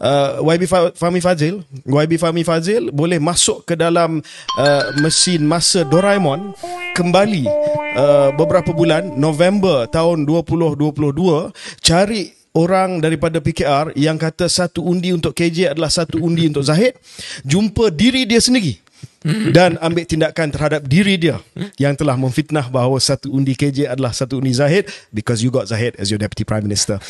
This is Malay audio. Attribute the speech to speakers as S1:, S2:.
S1: uh, YB Fahmi Fazil YB Fahmi Fazil boleh masuk ke dalam uh, mesin masa Doraemon kembali uh, beberapa bulan November tahun 2022 cari orang daripada PKR yang kata satu undi untuk KJ adalah satu undi untuk Zahid jumpa diri dia sendiri dan ambil tindakan terhadap diri dia yang telah memfitnah bahawa satu undi KJ adalah satu undi Zahid because you got Zahid as your deputy prime minister